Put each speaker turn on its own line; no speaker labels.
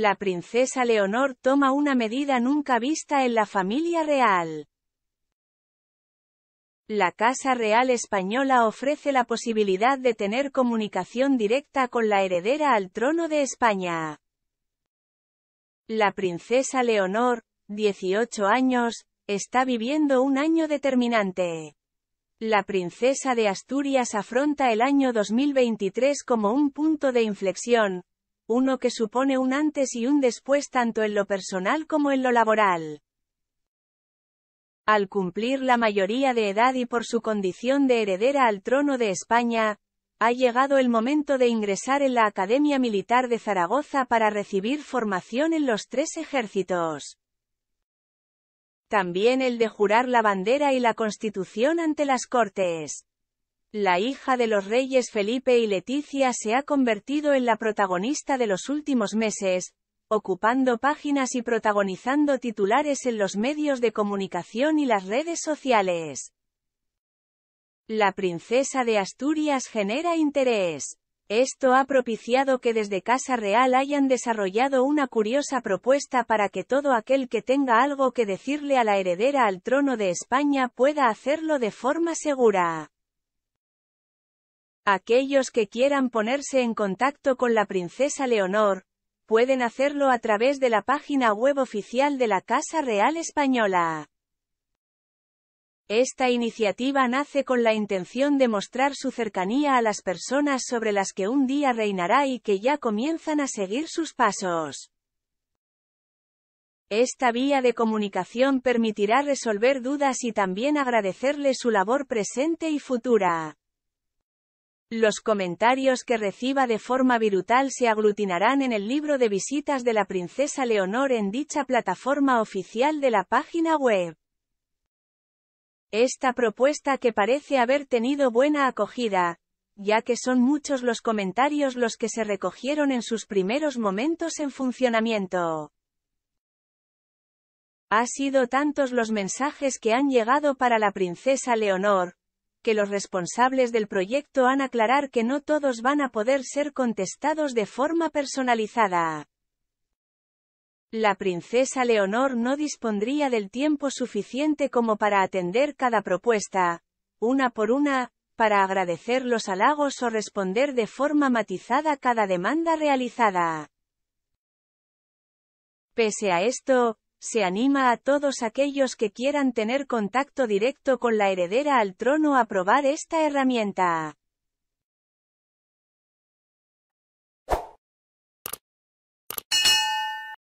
la princesa Leonor toma una medida nunca vista en la familia real. La Casa Real Española ofrece la posibilidad de tener comunicación directa con la heredera al trono de España. La princesa Leonor, 18 años, está viviendo un año determinante. La princesa de Asturias afronta el año 2023 como un punto de inflexión, uno que supone un antes y un después tanto en lo personal como en lo laboral. Al cumplir la mayoría de edad y por su condición de heredera al trono de España, ha llegado el momento de ingresar en la Academia Militar de Zaragoza para recibir formación en los tres ejércitos. También el de jurar la bandera y la constitución ante las Cortes. La hija de los reyes Felipe y Leticia se ha convertido en la protagonista de los últimos meses, ocupando páginas y protagonizando titulares en los medios de comunicación y las redes sociales. La princesa de Asturias genera interés. Esto ha propiciado que desde Casa Real hayan desarrollado una curiosa propuesta para que todo aquel que tenga algo que decirle a la heredera al trono de España pueda hacerlo de forma segura. Aquellos que quieran ponerse en contacto con la princesa Leonor, pueden hacerlo a través de la página web oficial de la Casa Real Española. Esta iniciativa nace con la intención de mostrar su cercanía a las personas sobre las que un día reinará y que ya comienzan a seguir sus pasos. Esta vía de comunicación permitirá resolver dudas y también agradecerle su labor presente y futura. Los comentarios que reciba de forma virutal se aglutinarán en el libro de visitas de la princesa Leonor en dicha plataforma oficial de la página web. Esta propuesta que parece haber tenido buena acogida, ya que son muchos los comentarios los que se recogieron en sus primeros momentos en funcionamiento. Ha sido tantos los mensajes que han llegado para la princesa Leonor, que los responsables del proyecto han aclarar que no todos van a poder ser contestados de forma personalizada. La princesa Leonor no dispondría del tiempo suficiente como para atender cada propuesta, una por una, para agradecer los halagos o responder de forma matizada cada demanda realizada. Pese a esto, se anima a todos aquellos que quieran tener contacto directo con la heredera al trono a probar esta herramienta.